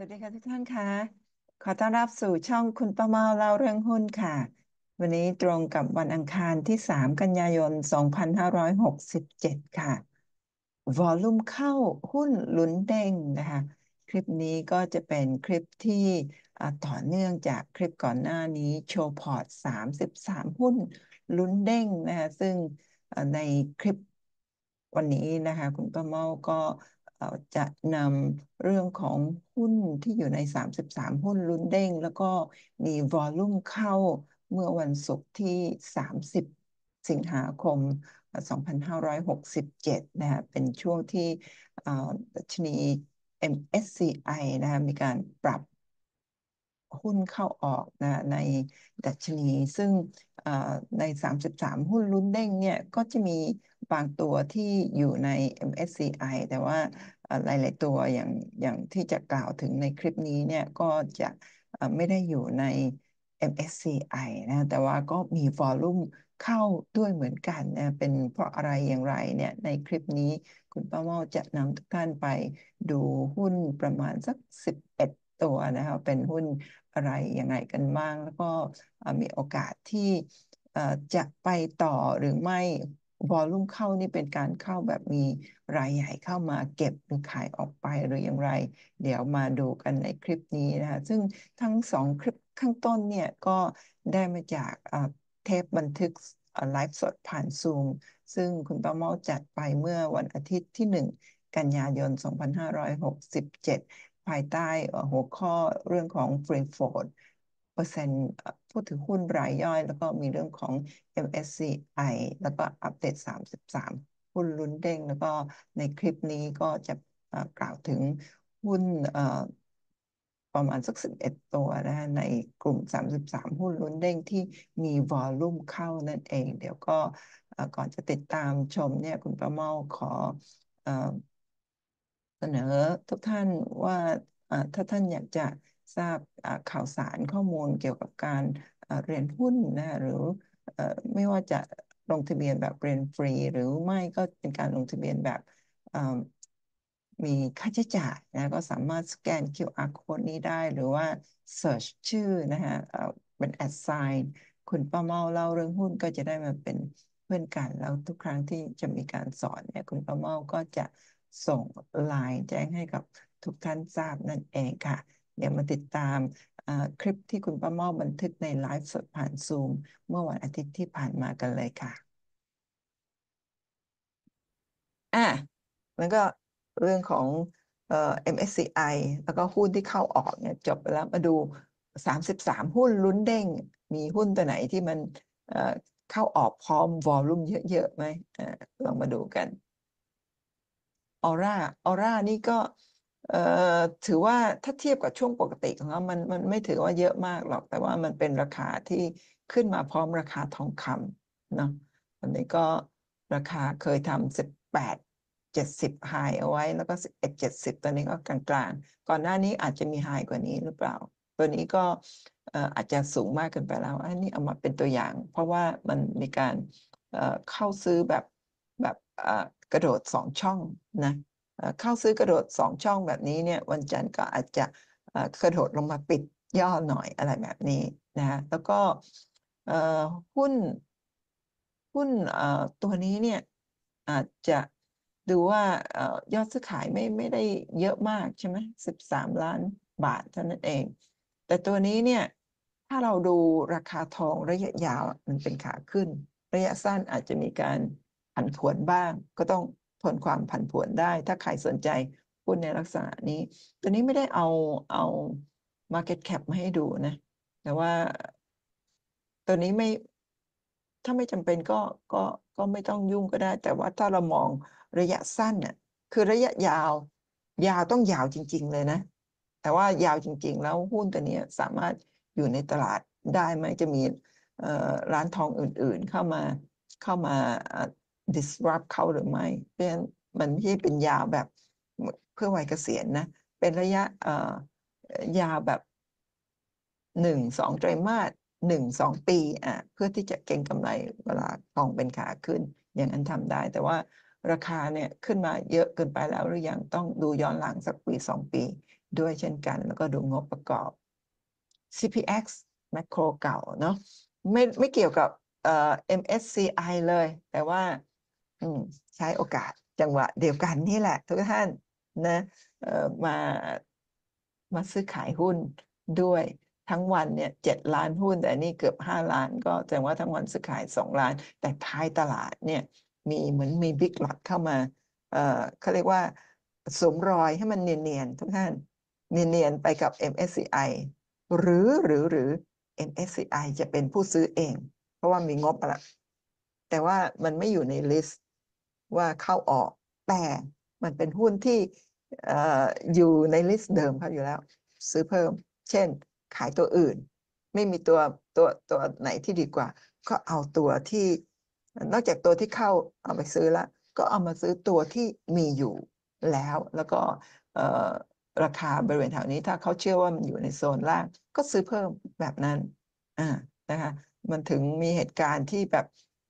วัสดีค่ะทุกท่านคะขอต้อนรับสู่ช่องคุณประเมาเล่าเรื่องหุ้นค่ะ วันนี้ตรงกับวันอังคารที่3กันยายน2567 ค่ะวอลลุ่มเข้าหุ้นลุ้นเด้งนะคะ คลิปนี้ก็จะเป็นคลิปที่ต่อเนื่องจากคลิปก่อนหน้านี้โชว์พอร์ต33หุ้นลุ้นเด้งนะคะ ซึ่งในคลิปวันนี้นะคะ คุณประเมา ก็จะนำเรื่องของหุ้นที่อยู่ใน33หุ้นลุ้นเด้งแล้วก็มีวอลลุ่มเข้าเมื่อวันศุกร์ที่30 สิงหาคม2567นะคเป็นช่วงที่ดัชนี MSCI นะคะมีการปรับหุ้นเข้าออกนะในดัชนี ซึ่งใน 33 หุ้นลุ้นเด้งเนี่ยก็จะมีบางตัวที่อยู่ใน MSCI แต่ว่าหลาย ๆ ตัวอย่างอย่างที่จะกล่าวถึงในคลิปนี้เนี่ยก็จะไม่ได้อยู่ใน MSCI นะแต่ว่าก็มีฟอลุ่มเข้าด้วยเหมือนกันนะเป็นเพราะอะไรอย่างไรเนี่ยในคลิปนี้คุณป้าเมาจะนำทุกท่านไปดูหุ้นประมาณสัก 11 ตัวนะคะเป็นหุ้นอะไรยังไงกันบ้างแล้วก็มีโอกาสที่จะไปต่อหรือไม่วอลลุ่มเข้านี่เป็นการเข้าแบบมีรายใหญ่เข้ามาเก็บหรือขายออกไปหรืออย่างไร เดี๋ยวมาดูกันในคลิปนี้นะคะซึ่งทั้งสองคลิปข้างต้นเนี่ยก็ได้มาจากเทปบันทึกไลฟ์สดผ่านซูมซึ่งคุณป้าเมาจัดไปเมื่อวันอาทิตย์ที่ 1 กันยายน2567ภายใต้หัวข้อเรื่องของ f r e e f o r d เปอร์เซ็นต์ผู้ถือหุ้นรายย่อย แล้วก็มีเรื่องของ MSCI แล้วก็อัปเดต 33 หุ้นลุ้นเด้งแล้วก็ในคลิปนี้ก็จะกล่าวถึงหุ้นประมาณสัก11ตัวนะในกลุ่ม 33 หุ้นลุ้นเด้งที่มีวอลลุ่มเข้านั่นเองเดี๋ยวก็ก่อนจะติดตามชมเนี่ยคุณประเมาขอเสนอทุกท่านว่าถ้าท่านอยากจะทราบข่าวสารข้อมูลเกี่ยวกับการเรียนหุ้นนะหรือไม่ว่าจะลงทะเบียนแบบเรียนฟรี หรือไม่ก็เป็นการลงทะเบียนแบบมีค่าใช้จ่ายนะก็สามารถสแกน QR code นี้ได้ หรือว่า search ชื่อนะฮะเป็น at sign คุณป้าเมาเล่าเรื่องหุ้นก็จะได้มาเป็นเพื่อนกันแล้วทุกครั้งที่จะมีการสอนเนี่ยคุณป้าเมาก็จะส่งไลน์แจ้งให้กับทุกท่านทราบนั่นเองค่ะเดี๋ยวมาติดตามคลิปที่คุณป้ามมอบันทึกในไลฟ์สดผ่านซูมเมื่อวันอาทิตย์ที่ผ่านมากันเลยค่ะอ่ะแล้วก็เรื่องของเอ่อ MSCI แล้วก็หุ้นที่เข้าออกเนี่ยจบไปแล้วมาดู 33 หุ้นลุ้นเด้งมีหุ้นตัวไหนที่มันเข้าออกพร้อมวอลลุ่มเยอะๆไหมลองมาดูกันออร่าออร่านี่ก็ถือว่าถ้าเทียบกับช่วงปกติของเรามันมันไม่ถือว่าเยอะมากหรอก แต่ว่ามันเป็นราคาที่ขึ้นมาพร้อมราคาทองคำเนาะตอนนี้ก็ราคาเคยทำสิบแปดเจ็ดสิบเอาไว้ แล้วก็สิบเอ็ดเจ็ดสิบตอนนี้ก็กลางๆ ก่อนหน้านี้อาจจะมีหายกว่านี้หรือเปล่า ตัวนี้ก็อาจจะสูงมากเกินไปแล้ว อันนี้เอามาเป็นตัวอย่าง เพราะว่ามันมีการเข้าซื้อแบบกระโดดสองช่องนะเข้าซื้อกระโดดสองช่องแบบนี้เนี่ยวันจันทร์ก็อาจจะกระโดดลงมาปิดย่อหน่อยอะไรแบบนี้นะฮะแล้วก็หุ้นหุ้นตัวนี้เนี่ยอาจจะดูว่ายอดซื้อขายไม่ไม่ได้เยอะมากใช่ไหมสิบสามล้านบาทเท่านั้นเอง แต่ตัวนี้เนี่ยถ้าเราดูราคาทองระยะยาวมันเป็นขาขึ้น ระยะสั้นอาจจะมีการผันผวนบ้างก็ต้องทนความผันผวนได้ถ้าใครสนใจหุ้นในลักษณะนี้ ตัวนี้ไม่ได้เอาเอา market cap มาให้ดูนะ แต่ว่าตัวนี้ไม่ถ้าไม่จำเป็นก็ก็ก็ไม่ต้องยุ่งก็ได้แต่ว่าถ้าเรามองระยะสั้นน่ะคือระยะยาวยาวต้องยาวจริง ๆเลยนะ แต่ว่ายาวจริง ๆ แล้วหุ้นตัวนี้สามารถอยู่ในตลาดได้ไหมจะมีร้านทองอื่น ๆเข้ามาเข้ามา disrupt เขาหรือไม่เพราะนมันไม่ใช่เป็นยาแบบเพื่อวัยเกษียณนะ เป็นระยะยาแบบหนึ่งสองไตรมาสหนึ่งสองปีอ่ะเพื่อที่จะเก็งกำไรเวลาทองเป็นขาขึ้น อย่างนั้นทำได้ แต่ว่าราคาเนี่ยขึ้นมาเยอะเกินไปแล้วหรือยังต้องดูย้อนหลังสักปีสองปี ด้วยเช่นกันแล้วก็ดูงบประกอบ CPX แมคโครเก่าเนาะไม่ไม่เกี่ยวกับเอ่อ MSCI เลย แต่ว่าใช้โอกาสจังหวะเดียวกันนี่แหละทุกท่านนะมามาซื้อขายหุ้นด้วยทั้งวันเนี่ยเจ็ดล้านหุ้น แต่นี่เกือบห้าล้านก็แสดงว่าทั้งวันซื้อขายสองล้าน แต่ท้ายตลาดเนี่ย มีเหมือนมีบิ๊กหลอดเข้ามา เออเขาเรียกว่า สมรอยให้มันเนียนๆทุกท่าน เนียนๆ ไปกับ MSCI หรือหรือหรือ MSCI จะเป็นผู้ซื้อเอง เพราะว่ามีงบละแต่ว่ามันไม่อยู่ในลิสต์ว่าเข้าออกแต่มันเป็นหุ้นที่อยู่ในลิสต์เดิมเขาอยู่แล้ว ซื้อเพิ่มเช่นขายตัวอื่น ไม่มีตัวตัวตัวไหนที่ดีกว่า ก็เอาตัวที่ นอกจากตัวที่เข้าเอาไปซื้อแล้วก็เอามาซื้อตัวที่มีอยู่แล้ว แล้วก็ราคาบริเวณแถวนี้ถ้าเขาเชื่อว่ามันอยู่ในโซนล่างก็ซื้อเพิ่มแบบนั้นอ่านะคะมันถึงมีเหตุการณ์ที่แบบ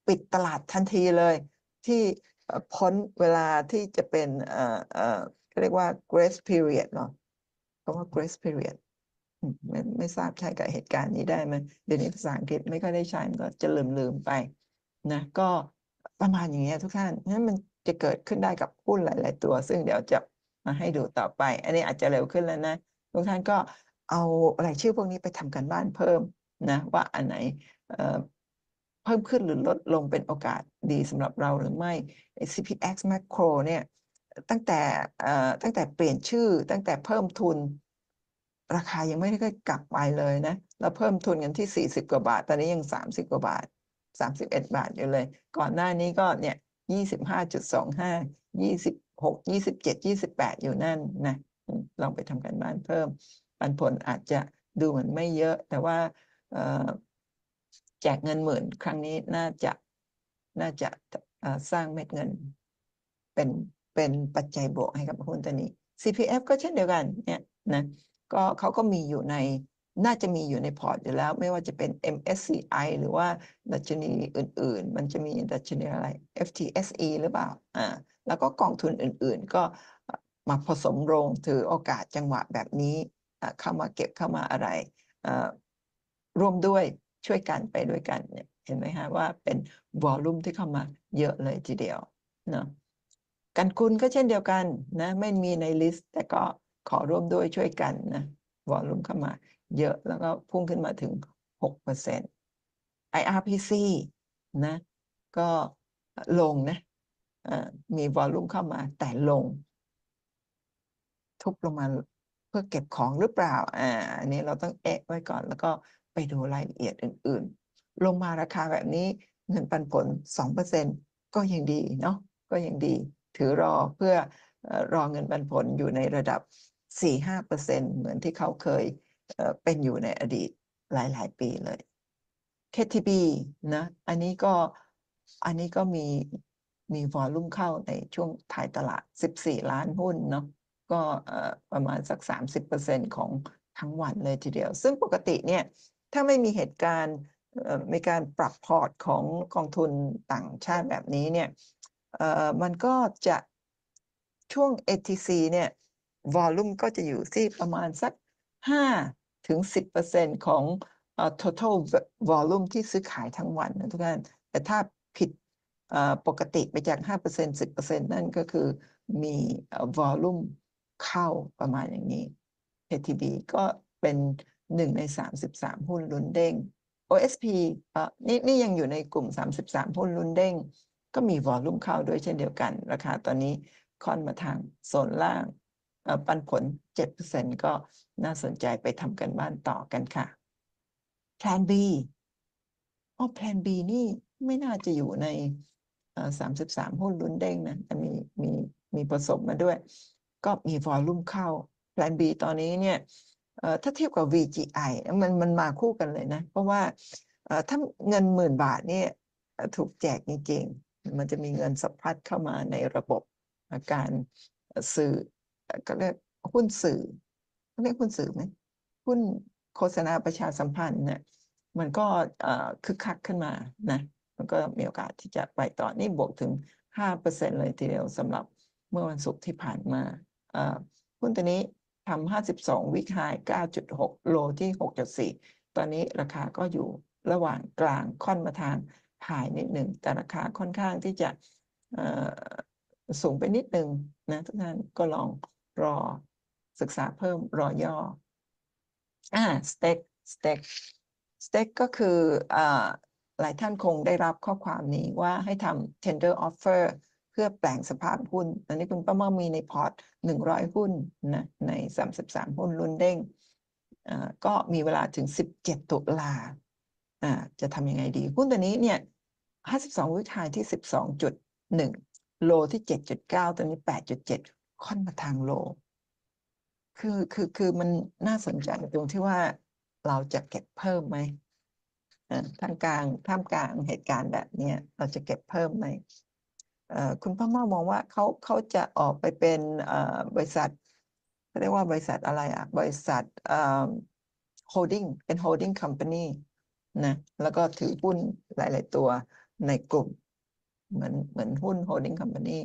ปิดตลาดทันทีเลยที่พ้นเวลาที่จะเป็นเออเออเรียกว่า grace period เนาะคำว่า grace period ไม่ไม่ทราบใช้กับเหตุการณ์นี้ได้ไหมเดี๋ยวนี้ภาษาอังกฤษไม่ค่อยได้ใช้ มันก็จะลืมลืมไป นะ ก็ประมาณอย่างเงี้ยทุกท่านนั้นมันจะเกิดขึ้นได้กับหุ้นหลายๆตัว ซึ่งเดี๋ยวจะมาให้ดูต่อไป อันนี้อาจจะเร็วขึ้นแล้วนะ ทุกท่านก็เอาอะไรชื่อพวกนี้ไปทำกันบ้านเพิ่มนะ ว่าอันไหนพิ่มขึ้นหรือลดลงเป็นโอกาสดีสำหรับเราหรือไม่ CPX Macro เนี่ยตั้งแต่ตั้งแต่เปลี่ยนชื่อตั้งแต่เพิ่มทุน ราคายังไม่ได้กลับไปเลยนะ เราเพิ่มทุนกันที่ 40 กว่า บาทตอนนี้ ยัง 30 กว่า บาท 31 บาท อยู่เลย ก่อนหน้านี้ก็ เนี่ย 25.25 26 27 28 อยู่นั่น นะ ลอง ไปทำกัน บ้านเพิ่ม ปันผลอาจจะดูเหมือนไม่เยอะ แต่ว่าแจกเงินหมื่น ครั้งนี้น่าจะน่าจะสร้างเม็ดเงินเป็นเป็นปัจจัยบวกให้กับหุ้นตัวนี้ CPF ก็เช่นเดียวกันเนี่ยนะก็เขาก็มีอยู่ในน่าจะมีอยู่ในพอร์ตอยู่แล้วไม่ว่าจะเป็น MSCI หรือว่าดัชนีอื่นๆ มันจะมีดัชนีอะไร FTSE หรือเปล่าอ่า แล้วก็กองทุนอื่นๆ ก็มาผสมโรงถือโอกาสจังหวะแบบนี้ เข้ามาเก็บเข้ามาอะไรร่วมด้วยช่วยกันไปด้วยกันเนี่ยเห็นไหมฮะ ว่าเป็นวอลลุ่มที่เข้ามาเยอะเลยทีเดียวเนาะกันคุณก็เช่นเดียวกันนะไม่มีในลิสต์แต่ก็ขอร่วมด้วยช่วยกันนะวอลลุ่มเข้ามา เยอะแล้วก็พุ่งขึ้นมาถึง 6% IRPC นะก็ลงนะมีวอลลุ่มเข้ามาแต่ลง ทุบลงมาเพื่อเก็บของหรือเปล่าอ่าอันนี้เราต้องเอะไว้ก่อนแล้วก็ไปดูรายละเอียดอื่น ๆ ลงมาราคาแบบนี้เงินปันผล 2%ก็ยังดีเนาะ ก็ยังดี ถือรอเพื่อรอเงินปันผลอยู่ในระดับ 4-5%เหมือนที่เขาเคยเป็นอยู่ในอดีตหลายๆ ปีเลย KTB นะ อันนี้ก็อันนี้ก็มีมีวอลลุ่มเข้าในช่วงถ่ายตลาด 14 ล้านหุ้นเนาะ ก็ประมาณสัก 30%ของทั้งวันเลยทีเดียว ซึ่งปกติเนี่ยถ้าไม่มีเหตุการณ์มีการปรับพอร์ตของกองทุนต่างชาติแบบนี้เนี่ย มันก็จะช่วง ATC เนี่ยวอลลุ่มก็จะอยู่ที่ประมาณสัก5ถึง10%ของ total volume ที่ซื้อขายทั้งวันนะทุกท่าน แต่ถ้าผิดปกติไปจาก 5% 10%นั่นก็คือมี volume เข้าประมาณอย่างนี้ ATB ก็เป็นหนึ่งใน 33 หุ้นลุ้นเด้ง OSP เอ่อนี่นี่ยังอยู่ในกลุ่ม 33 หุ้นลุ้นเด้งก็มีวอลุ่มเข้า ด้วยเช่นเดียวกัน ราคา ตอนนี้ ค่อนมาทาง โซน ล่าง ปันผล 7%ก็น่าสนใจไปทำกันบ้านต่อกันค่ะแพลน B อ๋อแพลน B นี่ ไม่น่าจะอยู่ในสสสามิบามหุ้นลุ้นเด้งนะมี มีมีผสมมาด้วย ก็มีวอลลุ่มเข้าแพลน B ตอนนี้เนี่ยถ้าเทียบกับ VGI มันมันมาคู่กันเลยนะ เพราะว่าถ้าเงินหมื่นบาทนี่ถูกแจกจริงๆมันจะมีเงินสะพัดเข้ามาในระบบการสื่อก็เรียกหุ้นสื่อเรียกหุ้นสื่อไหมหุ้นโฆษณาประชาสัมพันธ์เนี่ย มันก็คึกคักขึ้นมานะ มันก็มีโอกาสที่จะไปต่อนี่บวกถึง5%เลยทีเดียวสำหรับเมื่อวันศุกร์ที่ผ่านมาหุ้นตัวนี้ทำ 52 วิกาย 9.6 โลที่ 6.4 ตอนนี้ราคาก็อยู่ระหว่างกลางค่อนมาทางหายนิดหนึ่งแต่ราคาค่อนข้างที่จะสูงไปนิดหนึ่งนะทุกท่านก็ลองรอศึกษาเพิ่มรอย่อ อ่าสเต็กสเต็กสเต็กก็คืออหลายท่านคงได้รับข้อความนี้ว่าให้ทำ tender offer เพื่อแปลงสภาพหุ้นตอนนี้คุณป้าม่ามีในพอร์ตหนึ่งร้อยหุ้นนะในสามสิบสามหุ้นรุ่นเด้งก็มีเวลาถึงสิบเจ็ดตุลา จะทำยังไงดี หุ้นตัวนี้เนี่ยห้าสิบองวิทายที่สิบองจุดหนึ่งโลที่เจ็ดจุดเก้าตัวนี้แปดจุเจ็ดค่อนมาทางโล คือคือคือมันน่าสนใจตรงที่ว่าเราจะเก็บเพิ่มไหม ท่ามกลางท่ามกลางเหตุการณ์แบบนี้เราจะเก็บเพิ่มไหมคุณพ่อแม่มองว่าเขาเขาจะออกไปเป็นบริษัทเรียกว่าบริษัทอะไรอ่ะ บริษัทโฮดดิ้งเป็นโฮดดิ้งคอมพานีนะแล้วก็ถือหุ้นหลายๆตัวในกลุ่ม เหมือนเหมือนหุ้นโฮดดิ้งคอมพานี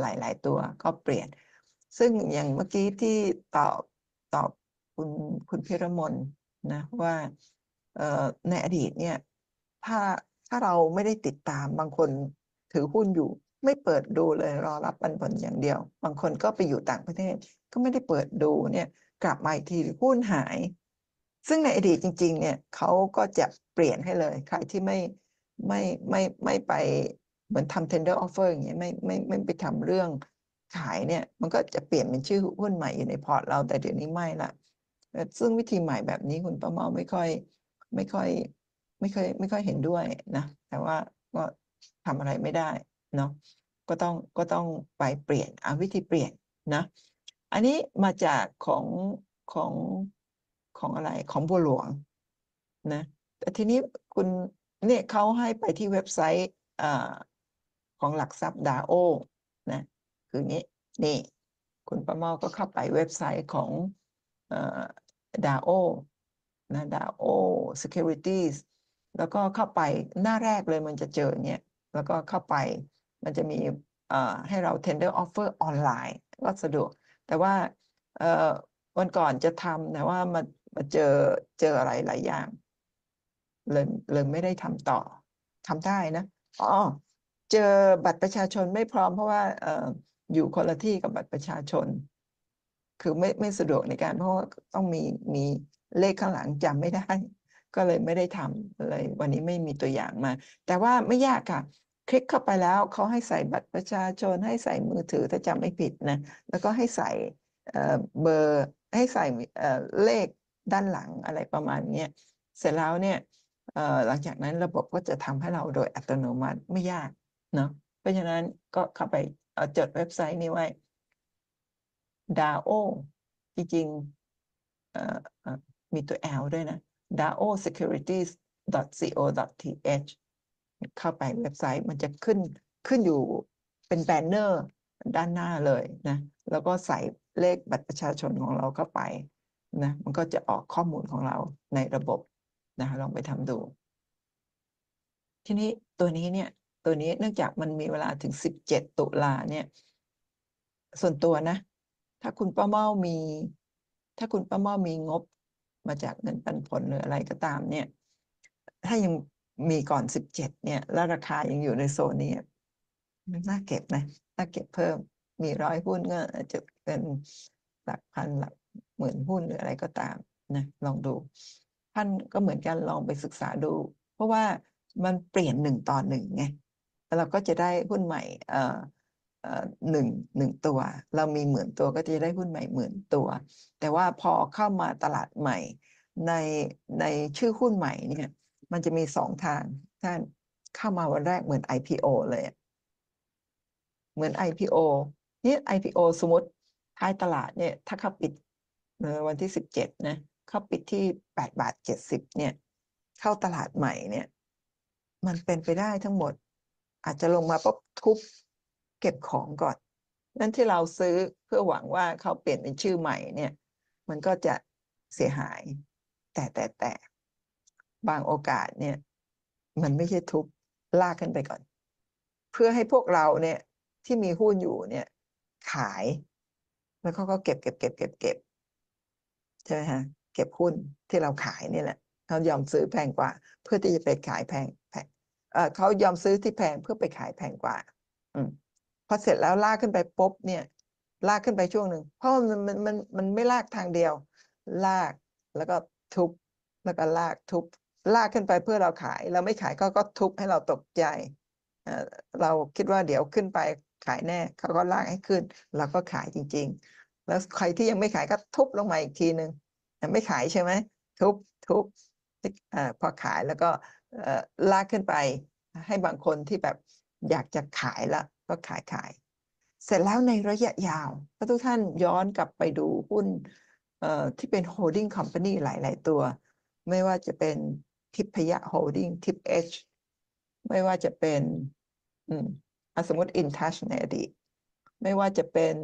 หลายๆตัวก็เปลี่ยน ซึ่งอย่างเมื่อกี้ที่ตอบตอบคุณคุณพิรมนนะว่าในอดีตเนี่ยถ้าถ้าเราไม่ได้ติดตามบางคนถือหุ้นอยู่ไม่เปิดดูเลยรอรับปันผลอย่างเดียว บางคนก็ไปอยู่ต่างประเทศก็ไม่ได้เปิดดูเนี่ยกลับมาอีกทีหุ้นหาย ซึ่งในอดีตจริงๆ เนี่ยเขาก็จะเปลี่ยนให้เลย ใครที่ไม่ไม่ไม่ไม่ไปเหมือนทำ tender offer อย่างเงี้ยไม่ไม่ไม่ไปทำเรื่องขายเนี่ยมันก็จะเปลี่ยนเป็นชื่อหุ้นใหม่อยู่ในพอร์ตเราแต่เดี๋ยวนี้ไม่ละซึ่งวิธีใหม่แบบนี้คุณประเมาไม่ค่อยไม่ค่อยไม่ค่อยไม่ค่อยเห็นด้วยนะ แต่ว่าก็ทำอะไรไม่ได้เนาะก็ต้องก็ต้องไปเปลี่ยนอาวิธีเปลี่ยนนะ อันนี้มาจากของของของอะไรของบัวหลวงนะแต่ทีนี้คุณเนี่ยเขาให้ไปที่เว็บไซต์อของหลักทรัพย์ดาโอนะ คืองี้นี่ คุณประมาก็เข้าไปเว็บไซต์ของดาโอนะดาโอ securities แล้วก็เข้าไปหน้าแรกเลยมันจะเจอเนี่ยแล้วก็เข้าไปมันจะมีให้เรา tender offer ออนไลน์ก็สะดวก แต่ว่าวันก่อนจะทำแต่ว่ามามาเจอเจออะไรหลายอย่างเลยเลยไม่ได้ทำต่อ ทำได้นะ อ๋อ เจอบัตรประชาชนไม่พร้อมเพราะว่าอยู่คนละที่กับบัตรประชาชน คือไม่ไม่สะดวกในการเพราะต้องมีมีเลขข้างหลังจำไม่ได้ ก็เลยไม่ได้ทำเลยวันนี้ไม่มีตัวอย่างมา แต่ว่าไม่ยากค่ะคลิกเข้าไปแล้วเขาให้ใส่บัตรประชาชน ให้ใส่มือถือถ้าจำไม่ผิดนะแล้วก็ให้ใส่เบอร์ ให้ใส่เลขด้านหลังอะไรประมาณนี้เสร็จแล้วเนี่ยหลังจากนั้นระบบก็จะทำให้เราโดยอัตโนมัติไม่ยากเนาะเพราะฉะนั้นก็เข้าไปจดเว็บไซต์นี้ไว้ DAO จริงๆมีตัว L ด้วยนะ dao securities co th เข้าไปเว็บไซต์มันจะขึ้นขึ้นอยู่เป็นแบนเนอร์ด้านหน้าเลยนะ แล้วก็ใส่เลขบัตรประชาชนของเราเข้าไปนะ มันก็จะออกข้อมูลของเราในระบบนะ ลองไปทำดู ทีนี้ตัวนี้เนี่ย ตัวนี้เนื่องจากมันมีเวลาถึง17ตุลาเนี่ย ส่วนตัวนะ ถ้าคุณป้าเม้ามี ถ้าคุณป้าเม้ามีงบมาจากเงินปันผลหรืออะไรก็ตาม เนี่ยถ้ายังมีก่อนสิบเจ็ดเนี่ย แล้วราคายังอยู่ในโซนนี้มันน่าเก็บนะน่าเก็บเพิ่ม มีร้อยหุ้นก็อาจจะเป็นหลักพันหลักหมื่นหุ้นหรืออะไรก็ตามนะ ลองดูท่านก็เหมือนกันลองไปศึกษาดู เพราะว่ามันเปลี่ยนหนึ่งต่อหนึ่งไงเราก็จะได้หุ้นใหม่เอ่อหนึ่งหนึ่งตัว เรามีหมื่นตัวก็จะได้หุ้นใหม่หมื่นตัว แต่ว่าพอเข้ามาตลาดใหม่ในในชื่อหุ้นใหม่เนี่ยมันจะมีสองทางท่านเข้ามาวันแรกเหมือน IPO เลย เหมือน IPO นี่ IPO สมมติท้ายตลาดเนี่ย ถ้าเขาปิดวันที่สิบเจ็ดนะเขาปิดที่แปดบาทเจ็ดสิบเนี่ย เข้าตลาดใหม่เนี่ย มันเป็นไปได้ทั้งหมด อาจจะลงมาปุ๊บทุบเก็บของก่อน นั่นที่เราซื้อเพื่อหวังว่าเขาเปลี่ยนเป็นชื่อใหม่เนี่ย มันก็จะเสียหายแต่แต่แต่บางโอกาสเนี่ย มันไม่ใช่ทุบลากขึ้นไปก่อน เพื่อให้พวกเราเนี่ยที่มีหุ้นอยู่เนี่ย ขาย แล้วเขาก็เก็บเก็บเก็บเก็บเก็บ ใช่ไหมฮะ เก็บหุ้นที่เราขายนี่แหละเขายอมซื้อแพงกว่า เพื่อที่จะไปขายแพงแพงเออเขายอมซื้อที่แพงเพื่อไปขายแพงกว่า อืมพอเสร็จแล้วลากขึ้นไปปุ๊บ เนี่ย ลากขึ้นไปช่วงหนึ่ง เพราะมันมันมันมันไม่ลากทางเดียว ลากแล้วก็ทุบแล้วก็ลากทุบลากขึ้นไปเพื่อเราขายเราไม่ขายเขาก็ทุบให้เราตกใจเราคิดว่าเดี๋ยวขึ้นไปขายแน่เขาก็ลากให้ขึ้นเราก็ขายจริง ๆ แล้วใครที่ยังไม่ขายก็ทุบลงมาอีกทีหนึ่งไม่ขายใช่ไหมทุบทุบพอขายแล้วก็ลากขึ้นไปให้บางคนที่แบบอยากจะขายละก็ขายขายเสร็จแล้วในระยะยาวถ้าทุกท่านย้อนกลับไปดูหุ้นที่เป็น holding company หลาย ๆ ตัว ไม่ว่าจะเป็นทิพยะโฮลดิ้งทิพเอชไม่ว่าจะเป็นอสมมติ in touch ในอดีต ไม่ว่าจะเป็น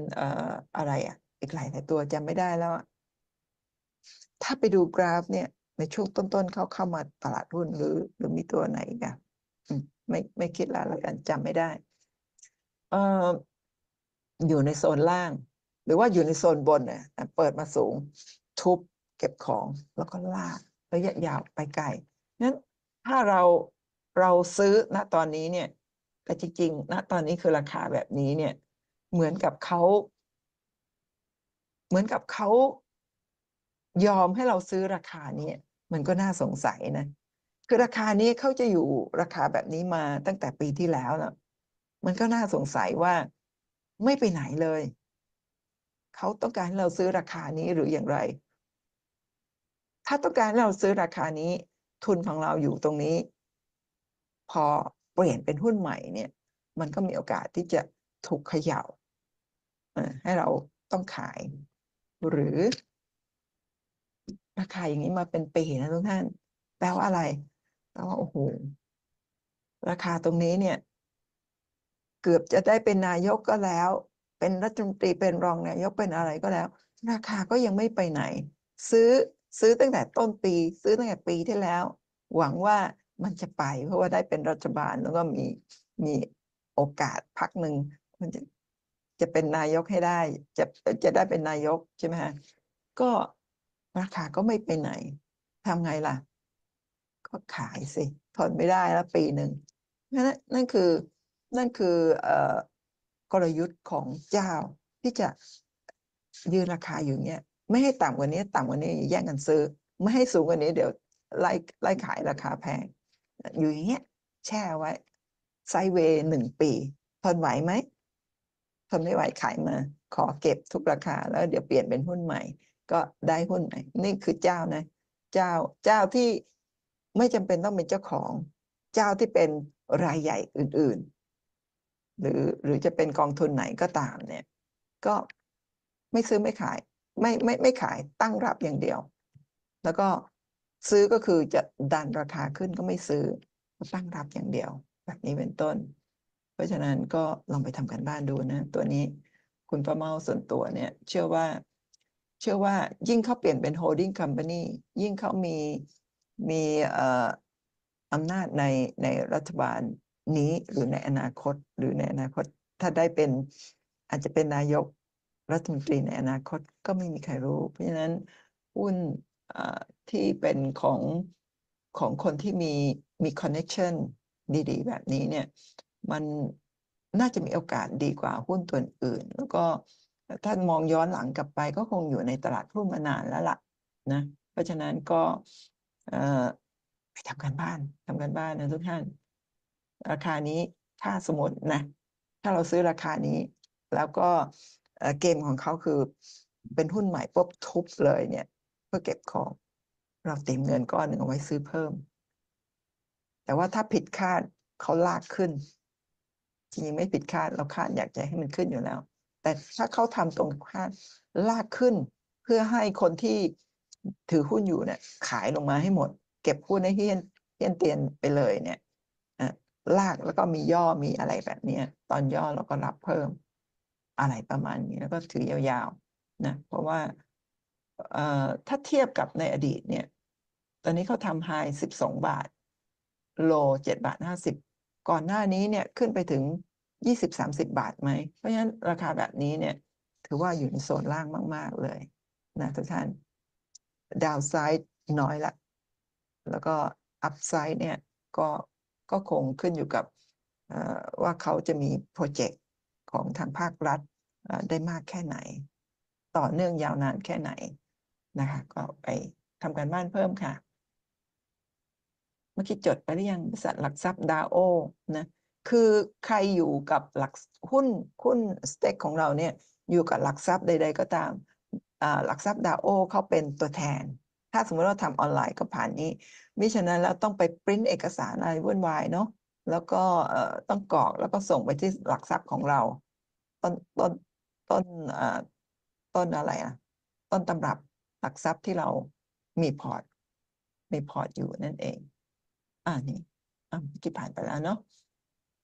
อะไรอ่ะ อีกหลายหลายตัวจำไม่ได้แล้ว ถ้าไปดูกราฟเนี่ย ในช่วงต้นๆ เขาเข้ามาตลาดหุ้นหรือหรือมีตัวไหนกันไม่ไม่คิดละละกันจำไม่ได้เอ่อ อยู่ในโซนล่าง หรือว่าอยู่ในโซนบนเนี่ยเปิดมาสูง ทุบเก็บของ แล้วก็ลากระยะยาวไปไกลนั้นถ้าเราเราซื้อณตอนนี้เนี่ยแต่จริงๆณตอนนี้คือราคาแบบนี้เนี่ย เหมือนกับเขา เหมือนกับเขา ยอมให้เราซื้อราคา นี้มันก็น่าสงสัยนะ คือราคานี้เขาจะอยู่ราคาแบบนี้มาตั้งแต่ปีที่แล้วนะมันก็น่าสงสัยว่า ไม่ไปไหนเลยเขาต้องการให้เราซื้อราคานี้หรืออย่างไร ถ้าต้องการให้เราซื้อราคานี้ทุนของเราอยู่ตรงนี้พอเปลี่ยนเป็นหุ้นใหม่ เนี่ย มันก็มีโอกาสที่จะถูกเขยา่าให้เราต้องขายหรือ ราคาอย่างนี้มาเป็นปีนะทุกท่านแปลว่าอะไรแปลว่าโอ้โหราคาตรงนี้เนี่ย เกือบจะได้เป็นนายกก็แล้ว เป็นรัฐมนตรีเป็นรองนายกเป็นอะไรก็แล้ว ราคาก็ยังไม่ไปไหน ซื้อซื้อตั้งแต่ต้นปี ซื้อตั้งแต่ปีที่แล้ว หวังว่ามันจะไป เพราะว่าได้เป็นรัฐบาลแล้วก็มีมีโอกาสพักหนึ่งมันจะจะเป็นนายกให้ได้ จะจะได้เป็นนายกใช่ไหมฮะก็ราคาก็ไม่ไปไหนทำไงล่ะ ก็ขายสิทนไม่ได้แล้วปีหนึ่งนั่นนั่นคือนั่นคือ เออ่กลยุทธ์ของเจ้าที่จะยืนราคาอยู่เนี้ยไม่ให้ต่ำกว่านี้ต่ำกว่านี้แย่งกันซื้อ ไม่ให้สูงกว่านี้เดี๋ยวไล่ไล่ขายราคาแพง อยู่อย่างเงี้ย แช่ไว้ไซเวหนึ่งปี ทนไหวไหมทนไม่ไหวขายมาขอเก็บทุกราคา แล้วเดี๋ยวเปลี่ยนเป็นหุ้นใหม่ ก็ได้หุ้นใหม่ นี่คือเจ้านะ เจ้าเจ้าที่ไม่จำเป็นต้องเป็นเจ้าของ เจ้าที่เป็นรายใหญ่อื่นๆ หรือหรือจะเป็นกองทุนไหนก็ตามเนี่ย ก็ไม่ซื้อไม่ขายไม่ไม่ไม่ขายตั้งรับอย่างเดียว แล้วก็ซื้อก็คือจะดันราคาขึ้นก็ไม่ซื้อตั้งรับอย่างเดียว แบบนี้เป็นต้น เพราะฉะนั้นก็ลองไปทำกัน บ้านดูนะ ตัวนี้คุณประเมาส่วนตัวเนี่ยเชื่อว่าเชื่อว่ายิ่งเขาเปลี่ยนเป็นโฮลดิ้งคอมพานียิ่งเขามีมีอำนาจในในรัฐบาลนี้หรือในอนาคตหรือในอนาคตถ้าได้เป็นอาจจะเป็นนายกรัฐมนตรีในอนาคต ก็ไม่มีใครรู้ เพราะฉะนั้นหุ้นที่เป็นของ ของคนที่มีมีคอนเนคชันดี ๆ แบบนี้เนี่ย มันน่าจะมีโอกาสดีกว่าหุ้นตัวอื่น แล้วก็ถ้ามองย้อนหลังกลับไป ก็คงอยู่ในตลาดหุ้นมานานแล้วล่ะนะเพราะฉะนั้นก็ไปทำการบ้านทำการบ้านนะทุกท่านราคานี้ถ้าสมมตินะถ้าเราซื้อราคานี้ แล้วก็เกมของเขาคือเป็นหุ้นใหม่ปุ๊บทุบเลยเนี่ยเพื่อเก็บของเราเตรียมเงินก้อนหนึ่งเอาไว้ซื้อเพิ่ม แต่ว่าถ้าผิดคาดเขาลากขึ้นจริงๆไม่ผิดคาดเราคาดอยากจะให้มันขึ้นอยู่แล้ว แต่ถ้าเขาทำตรงคาดลากขึ้น เพื่อให้คนที่ถือหุ้นอยู่เนี่ย ขายลงมาให้หมด เก็บหุ้นให้เฮียนเฮียนเตียนไปเลยเนี่ยลากแล้วก็มีย่อมีอะไรแบบนี้ตอนย่อเราก็รับเพิ่มอะไรประมาณนี้แล้วก็ถือยาวๆนะ เพราะว่าถ้าเทียบกับในอดีตเนี่ย ตอนนี้เขาทำไฮสิบสองบาท โลเจ็ดบาทห้าสิบก่อนหน้านี้ เนี่ย ขึ้นไปถึงยี่สิบสามสิบบาทไหม เพราะฉะนั้นราคาแบบนี้เนี่ย ถือว่า อยู่ ใน โซน ล่างมาก ๆ เลย นะ ทุกท่าน ดาวไซด์ น้อยละ แล้วก็ อัพไซด์เนี่ย ก็ก็คงขึ้นอยู่กับว่าเขาจะมีโปรเจกต์ของทางภาครัฐได้มากแค่ไหน ต่อเนื่องยาวนานแค่ไหน นะคะก็ไปทำการบ้านเพิ่มค่ะ เมื่อกี้จด ไปหรือยังบริษัทหลักทรัพย์ดาโอนะคือใครอยู่กับหลักหุ้นหุ้นสเต็กของเรา เนี่ยอยู่กับหลักทรัพย์ใด ๆ ก็ตามหลักทรัพย์ดาโอเขาเป็นตัวแทน ถ้าสมมติเราทำออนไลน์ก็ผ่านนี้มิฉะนั้นเราต้องไปปริ้นเอกสารอะไรวุ่นวายเนาะแล้วก็ต้องกรอกแล้วก็ส่งไปที่หลักทรัพย์ของเรา ต้นต้นต้นต้นอะไรอ่ะต้นตำรับหลักทรัพย์ที่เรามีพอร์ตมีพอร์ตอยู่นั่นเองอ่านี่อ่ะกี่ผ่านไปแล้วเนาะ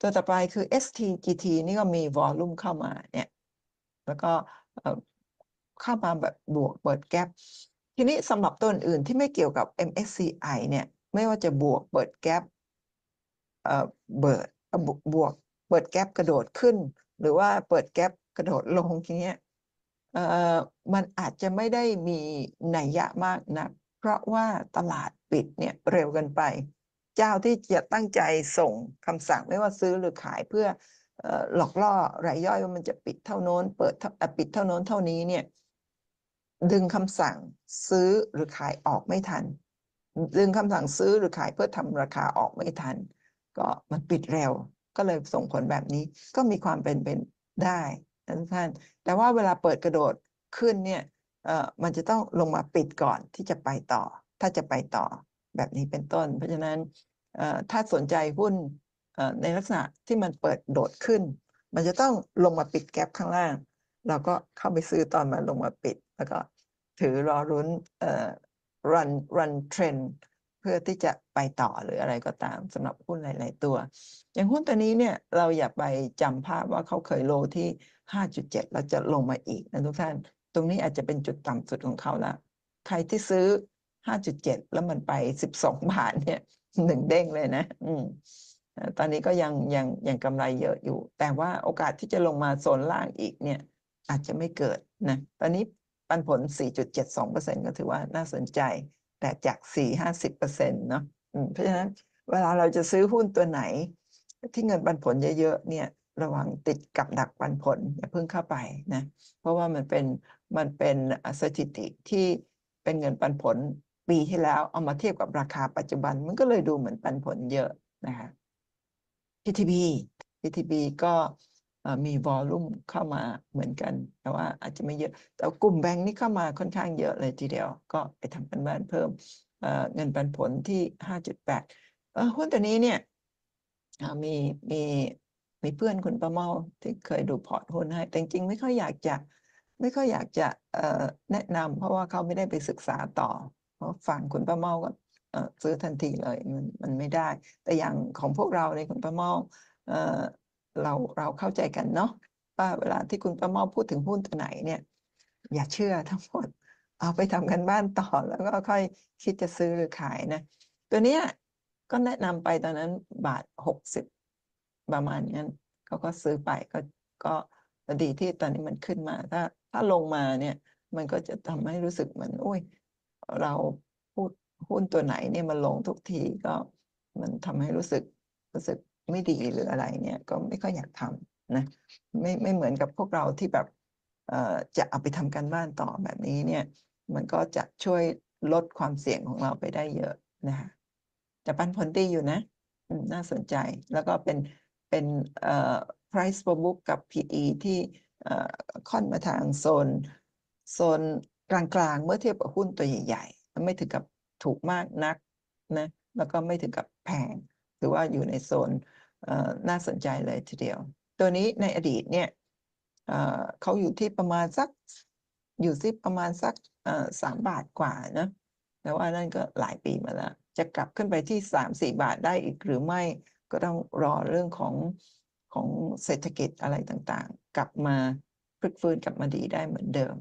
ตัวต่อไปคือ STGT นี่ก็มีวอลลุ่มเข้ามาเนี่ยแล้วก็เข้ามาแบบบวกเปิดแกปทีนี้สำหรับตัวอื่นที่ไม่เกี่ยวกับ MSCI เนี่ย ไม่ว่าจะบวกเปิดแกปเบิดบวกเปิดแก๊ปกระโดดขึ้น หรือว่าเปิดแก๊ปกระโดดลงทีเงี้ยมันอาจจะไม่ได้มีนัยยะมากนะักเพราะว่าตลาดปิดเนี่ยเร็วกันไป เจ้าที่จะตั้งใจส่งคำสั่งไม่ว่าซื้อหรือขายเพื่อหลอกล่อรายย่อยว่ามันจะปิดเท่าโน้นเปิดปิดเท่าโน้นเท่านี้เนี่ยดึงคำสั่งซื้อหรือขายออกไม่ทัน ดึงคำสั่งซื้อหรือขายเพื่อทำราคาออกไม่ทันก็มันปิดเร็วก็เลยส่งผลแบบนี้ก็มีความเป็นเป็นได้นะทุกท่าน แต่ว่าเวลาเปิดกระโดดขึ้นเนี่ยเอ่อมันจะต้องลงมาปิดก่อนที่จะไปต่อ ถ้าจะไปต่อแบบนี้เป็นต้น เพราะฉะนั้นเอ่อถ้าสนใจหุ้นเอ่อในลักษณะที่มันเปิดโดดขึ้น มันจะต้องลงมาปิดแกลบข้างล่าง เราก็เข้าไปซื้อตอนมันลงมาปิดแล้วก็ถือรอรุ้นเอ่อรันรันเทรนเพื่อที่จะไปต่อหรืออะไรก็ตามสำหรับหุ้นหลาย ๆ ตัว อย่างหุ้นตัวนี้เนี่ยเราอย่าไปจำภาพว่าเขาเคยโลที่ 5.7แล้วจะลงมาอีกนะ ทุกท่านตรงนี้อาจจะเป็นจุดต่ำสุดของเขาละใครที่ซื้อ 5.7 แล้วมันไป 12 บาทเนี่ยหนึ่งเด้งเลยนะอืมตอนนี้ก็ยังยังยังกำไรเยอะอยู่ แต่ว่าโอกาสที่จะลงมาโซนล่างอีกเนี่ย อาจจะไม่เกิดนะตอนนี้ปันผล 4.72%ก็ถือว่าน่าสนใจแต่จากสี่ห้าสิบเปอร์เซ็นต์เนาะเพราะฉะนั้นเวลาเราจะซื้อหุ้นตัวไหน ที่เงินปันผลเยอะๆ เนี่ย ระวังติดกับดักปันผลอย่าเพิ่งเข้าไป นะ เพราะว่ามันเป็นมันเป็นสถิติที่เป็นเงินปันผล ปีที่แล้ว เอามาเทียบกับราคาปัจจุบัน มันก็เลยดูเหมือนปันผลเยอะนะคะ PTB PTB ก็มีวอลลุ่มเข้ามาเหมือนกันแต่ว่าอาจจะไม่เยอะแต่กลุ่มแบงก์นี่เข้ามาค่อนข้างเยอะเลยทีเดียว ก็ไปทำกันบ้านเพิ่มเงินปันผลที่5.8หุ้นตัวนี้เนี่ยมีมีมีเพื่อนคุณประเมาที่เคยดูพอร์ตหุ้นให้แต่จริงไม่ค่อยอยากจะไม่ค่อยอยากจะแนะนำเพราะว่าเขาไม่ได้ไปศึกษาต่อเพราะฝั่งคุณประเมาก็ซื้อทันทีเลยมันมันไม่ได้ แต่อย่างของพวกเราในคุณประเมาเราเราเข้าใจกันเนาะว่าเวลาที่คุณประมาพูดถึงหุ้นตัวไหนเนี่ย อย่าเชื่อทั้งหมด เอาไปทำกันบ้านต่อแล้วก็ค่อยคิดจะซื้อหรือขายนะ ตัวเนี้ยก็แนะนำไปตอนนั้นบาทหกสิบประมาณนั้นเขาก็ซื้อไปก็ก็ดีที่ตอนนี้มันขึ้นมา ถ้าถ้าลงมาเนี่ยมันก็จะทำให้รู้สึกเหมือนอุ้ย เราพูดหุ้นตัวไหนเนี่ยมันลงทุกทีก็มันทำให้รู้สึกรู้สึกไม่ดีหรืออะไรเนี่ยก็ไม่ค่อยอยากทำนะ ไม่ไม่เหมือนกับพวกเราที่แบบจะเอาไปทำการบ้านต่อแบบนี้เนี่ย มันก็จะช่วยลดความเสี่ยงของเราไปได้เยอะนะคะจะปันผลดีอยู่นะ น่าสนใจแล้วก็เป็นเป็นเอ่อ price per book กับ PE ที่เอ่อค่อนมาทางโซน โซนกลางๆเมื่อเทียบกับหุ้นตัวใหญ่ๆไม่ถึงกับถูกมากนักนะ แล้วก็ไม่ถึงกับแพงถือว่าอยู่ในโซนน่าสนใจเลยทีเดียว ตัวนี้ในอดีตเนี่ยเขาอยู่ที่ประมาณสักอยู่ที่ประมาณสักสามบาทกว่านะแต่ว่านั่นก็หลายปีมาแล้ว จะกลับขึ้นไปที่สามสี่บาทได้อีกหรือไม่ก็ต้องรอเรื่องของ ของเศรษฐกิจอะไรต่างๆ กลับมาพลิกฟื้นกลับมาดีได้เหมือนเดิม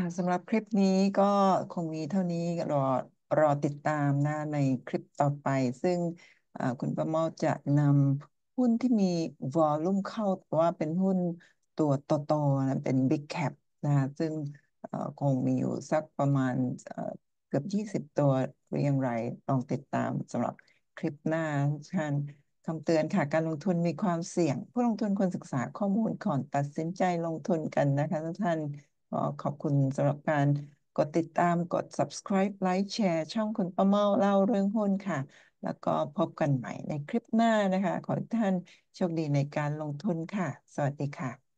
่ะสำหรับคลิปนี้ก็คงมีเท่านี้รอรอติดตามนะในคลิปต่อไป ซึ่งคุณประมาจะนำหุ้นที่มีวอลลุ่มเข้าว่าเป็นหุ้นตัวโตๆนะเป็นบิ๊กแคปนะซึ่งคงมีอยู่สักประมาณเกือบยี่สิบตัวเรียงรายลองติดตามสำหรับคลิปหน้าท่านคำเตือนค่ะการลงทุนมีความเสี่ยงผู้ลงทุนควรศึกษาข้อมูลก่อนตัดสินใจลงทุนกันนะคะท่านขอขอบคุณสำหรับการกดติดตามกด subscribe ไลค์แชร์ช่องคุณป้าเมาเล่าเรื่องหุ้นค่ะ แล้วก็พบกันใหม่ในคลิปหน้านะคะ ขอให้ท่านโชคดีในการลงทุนค่ะ สวัสดีค่ะ